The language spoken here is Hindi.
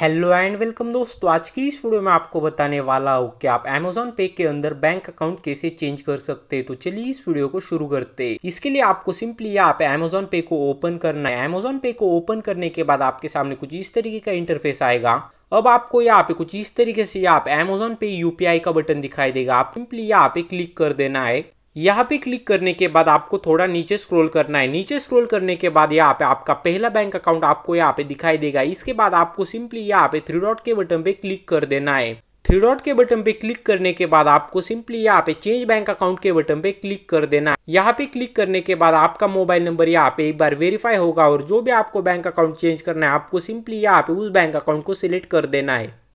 हेलो एंड वेलकम दोस्तों आज की इस वीडियो में आपको बताने वाला हूँ कि आप अमेजोन पे के अंदर बैंक अकाउंट कैसे चेंज कर सकते हैं तो चलिए इस वीडियो को शुरू करते हैं इसके लिए आपको सिंपली यहाँ पे अमेजोन पे को ओपन करना है अमेजोन पे को ओपन करने के बाद आपके सामने कुछ इस तरीके का इंटरफेस आएगा अब आपको यहाँ पे कुछ इस तरीके से यहाँ पे अमेजोन पे यूपीआई का बटन दिखाई देगा आप सिंपली यहाँ पे क्लिक कर देना है यहाँ पे क्लिक करने के बाद आपको थोड़ा नीचे स्क्रॉल करना है नीचे स्क्रॉल करने के बाद यहाँ पे आपका पहला बैंक अकाउंट आपको यहाँ पे दिखाई देगा इसके बाद आपको सिंपली यहाँ पे थ्री डॉट के बटन पे क्लिक कर देना है थ्री डॉट के बटन पे क्लिक करने के बाद आपको सिंपली यहाँ पे चेंज बैंक अकाउंट के बटन पे क्लिक कर देना है यहाँ पे क्लिक करने के बाद आपका मोबाइल नंबर यहाँ पे एक बार वेरीफाई होगा और जो भी आपको बैंक अकाउंट चेंज करना है आपको सिंपली यहाँ पे उस बैंक अकाउंट को सिलेक्ट कर देना है